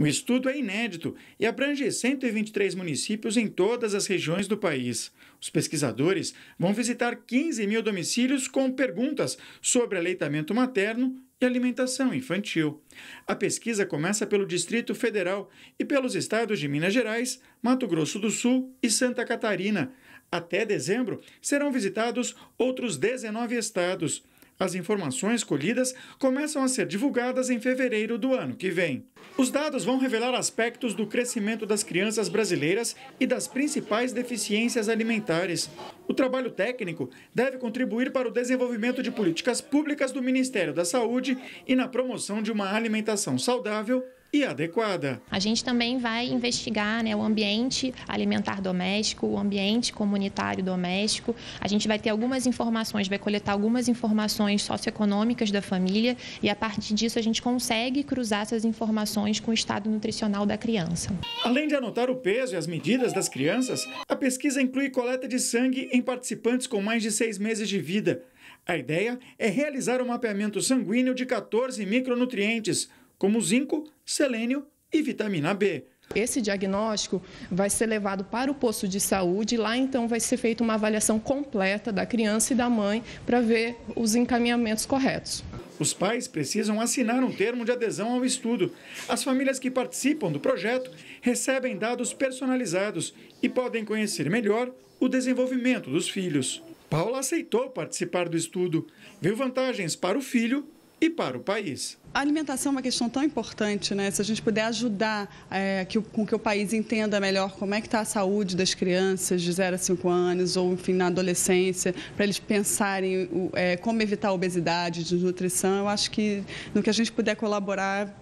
O estudo é inédito e abrange 123 municípios em todas as regiões do país. Os pesquisadores vão visitar 15 mil domicílios com perguntas sobre aleitamento materno e alimentação infantil. A pesquisa começa pelo Distrito Federal e pelos estados de Minas Gerais, Mato Grosso do Sul e Santa Catarina. Até dezembro, serão visitados outros 19 estados. As informações colhidas começam a ser divulgadas em fevereiro do ano que vem. Os dados vão revelar aspectos do crescimento das crianças brasileiras e das principais deficiências alimentares. O trabalho técnico deve contribuir para o desenvolvimento de políticas públicas do Ministério da Saúde e na promoção de uma alimentação saudável e adequada. A gente também vai investigar né, o ambiente alimentar doméstico, o ambiente comunitário doméstico. A gente vai ter algumas informações, vai coletar algumas informações socioeconômicas da família e a partir disso a gente consegue cruzar essas informações com o estado nutricional da criança. Além de anotar o peso e as medidas das crianças, a pesquisa inclui coleta de sangue em participantes com mais de seis meses de vida. A ideia é realizar o um mapeamento sanguíneo de 14 micronutrientes, como zinco, selênio e vitamina B. Esse diagnóstico vai ser levado para o posto de saúde, lá então vai ser feita uma avaliação completa da criança e da mãe para ver os encaminhamentos corretos. Os pais precisam assinar um termo de adesão ao estudo. As famílias que participam do projeto recebem dados personalizados e podem conhecer melhor o desenvolvimento dos filhos. Paula aceitou participar do estudo, viu vantagens para o filho e para o país. A alimentação é uma questão tão importante, né? Se a gente puder ajudar é, que, com que o país entenda melhor como é que está a saúde das crianças de 0 a 5 anos ou, enfim, na adolescência, para eles pensarem é, como evitar a obesidade, desnutrição, eu acho que no que a gente puder colaborar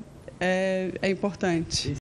é, é importante.